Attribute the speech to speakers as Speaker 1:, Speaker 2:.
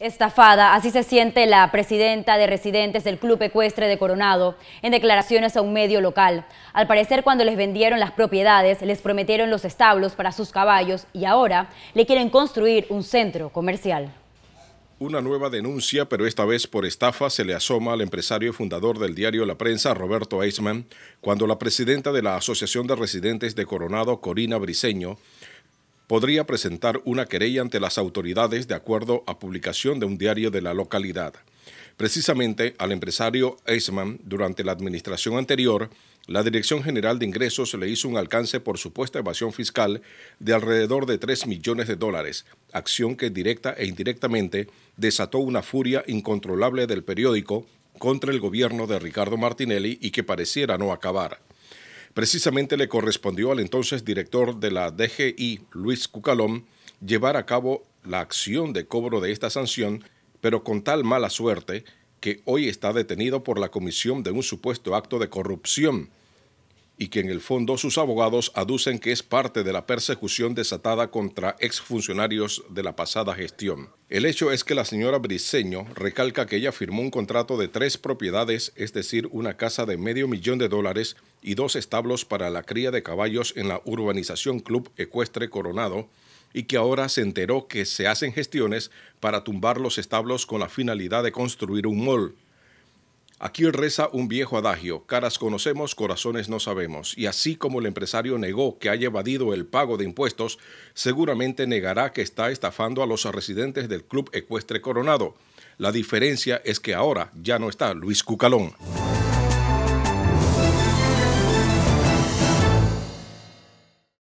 Speaker 1: Estafada, así se siente la presidenta de residentes del Club Ecuestre de Coronado en declaraciones a un medio local. Al parecer cuando les vendieron las propiedades, les prometieron los establos para sus caballos y ahora le quieren construir un centro comercial.
Speaker 2: Una nueva denuncia, pero esta vez por estafa, se le asoma al empresario y fundador del diario La Prensa, Roberto Eisman, cuando la presidenta de la Asociación de Residentes de Coronado, Corina Briseño, podría presentar una querella ante las autoridades de acuerdo a publicación de un diario de la localidad. Precisamente al empresario Eisman, durante la administración anterior, la Dirección General de Ingresos le hizo un alcance por supuesta evasión fiscal de alrededor de 3 millones de dólares, acción que directa e indirectamente desató una furia incontrolable del periódico contra el gobierno de Ricardo Martinelli y que pareciera no acabar. Precisamente le correspondió al entonces director de la DGI, Luis Cucalón, llevar a cabo la acción de cobro de esta sanción, pero con tal mala suerte que hoy está detenido por la comisión de un supuesto acto de corrupción y que en el fondo sus abogados aducen que es parte de la persecución desatada contra exfuncionarios de la pasada gestión. El hecho es que la señora briceño recalca que ella firmó un contrato de tres propiedades, es decir, una casa de medio millón de dólares y dos establos para la cría de caballos en la urbanización Club Ecuestre Coronado, y que ahora se enteró que se hacen gestiones para tumbar los establos con la finalidad de construir un mall. Aquí reza un viejo adagio, caras conocemos, corazones no sabemos, y así como el empresario negó que haya evadido el pago de impuestos, seguramente negará que está estafando a los residentes del Club Ecuestre Coronado. La diferencia es que ahora ya no está Luis Cucalón.